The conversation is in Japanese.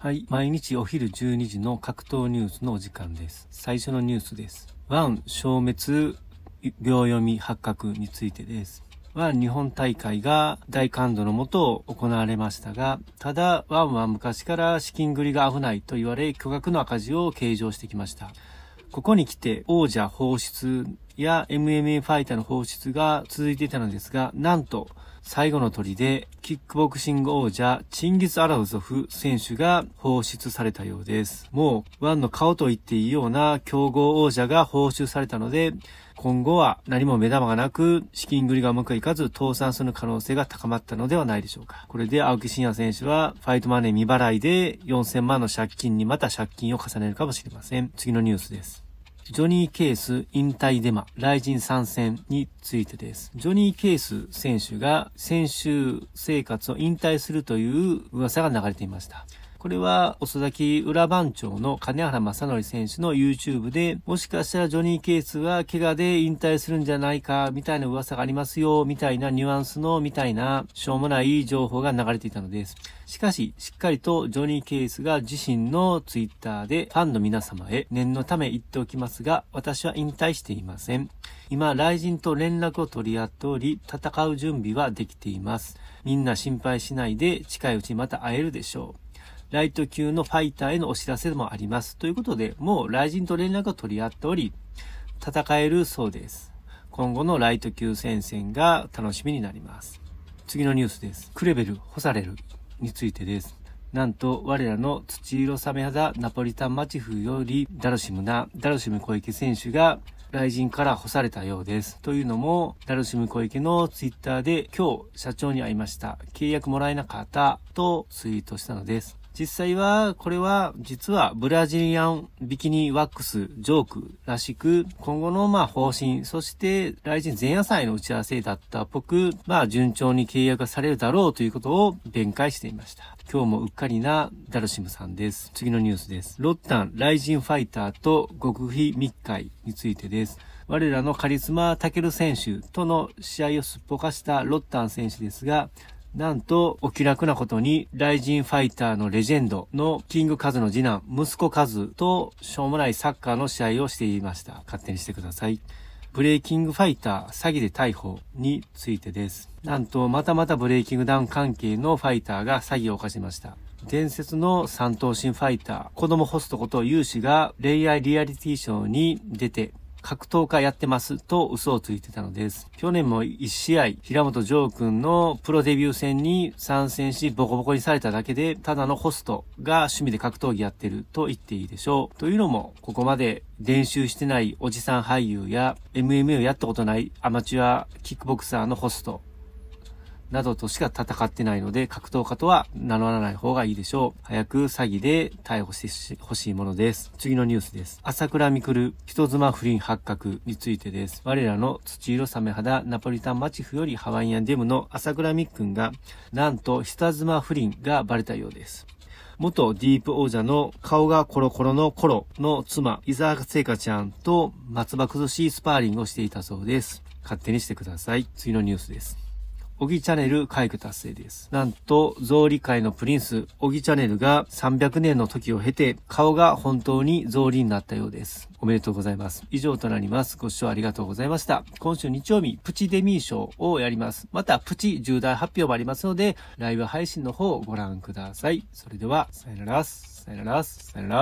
はい。毎日お昼12時の格闘ニュースのお時間です。最初のニュースです。ワン、消滅、秒読み発覚についてです。ワン日本大会が大感度のもと行われましたが、ただ、ワンは昔から資金繰りが危ないと言われ、巨額の赤字を計上してきました。ここに来て王者放出や MMA ファイターの放出が続いていたのですが、なんと、最後の鳥で、キックボクシング王者、チンギス・アラウゾフ選手が放出されたようです。もう、ワンの顔と言っていいような強豪王者が放出されたので、今後は何も目玉がなく、資金繰りがうまくいかず倒産する可能性が高まったのではないでしょうか。これで青木真也選手は、ファイトマネー未払いで4000万の借金にまた借金を重ねるかもしれません。次のニュースです。ジョニー・ケース引退デマ、雷神参戦についてです。ジョニー・ケース選手が選手生活を引退するという噂が流れていました。これは、遅咲き裏番長の金原正則選手の YouTube で、もしかしたらジョニー・ケースが怪我で引退するんじゃないか、みたいな噂がありますよ、みたいなニュアンスの、みたいな、しょうもない情報が流れていたのです。しかし、しっかりとジョニー・ケースが自身の Twitter で、ファンの皆様へ念のため言っておきますが、私は引退していません。今、雷神と連絡を取り合っており、戦う準備はできています。みんな心配しないで、近いうちまた会えるでしょう。ライト級のファイターへのお知らせでもあります。ということで、もう雷神と連絡を取り合っており、戦えるそうです。今後のライト級戦線が楽しみになります。次のニュースです。クレベル、干されるについてです。なんと、我らの土色サメ肌ナポリタンマチフより、ダルシムな、ダルシム小池選手が、雷神から干されたようです。というのも、ダルシム小池のツイッターで、今日社長に会いました。契約もらえなかったとツイートしたのです。実際は、これは、実は、ブラジリアンビキニワックスジョークらしく、今後の、まあ、方針、そして、来日前夜祭の打ち合わせだったっぽく、まあ、順調に契約がされるだろうということを弁解していました。今日もうっかりなダルシムさんです。次のニュースです。ロッタン、ライジンファイターと極秘密会についてです。我らのカリスマタケル選手との試合をすっぽかしたロッタン選手ですが、なんと、お気楽なことに、ライジンファイターのレジェンドのキングカズの次男、息子カズと、しょうもないサッカーの試合をしていました。勝手にしてください。ブレイキングファイター詐欺で逮捕についてです。なんと、またまたブレイキングダウン関係のファイターが詐欺を犯しました。伝説の三頭身ファイター、子供ホストこと勇士が恋愛リアリティショーに出て、格闘家やってますと嘘をついてたのです。去年も1試合、平本ー君のプロデビュー戦に参戦しボコボコにされただけで、ただのホストが趣味で格闘技やってると言っていいでしょう。というのも、ここまで練習してないおじさん俳優や MMA をやったことないアマチュアキックボクサーのホストなどとしか戦ってないので、格闘家とは名乗らない方がいいでしょう。早く詐欺で逮捕してほしいものです。次のニュースです。朝倉未来、人妻不倫発覚についてです。我らの土色サメ肌ナポリタンマチフよりハワイアンデムの朝倉くんが、なんと人妻不倫がバレたようです。元ディープ王者の顔がコロコロのコロの妻、伊沢聖香ちゃんと松葉崩しスパーリングをしていたそうです。勝手にしてください。次のニュースです。小木チャネル開挙達成です。なんと、草履界のプリンス、小木チャネルが300年の時を経て、顔が本当に草履になったようです。おめでとうございます。以上となります。ご視聴ありがとうございました。今週日曜日、プチデミー賞をやります。また、プチ重大発表もありますので、ライブ配信の方をご覧ください。それでは、さよなら、さよなら、さよなら。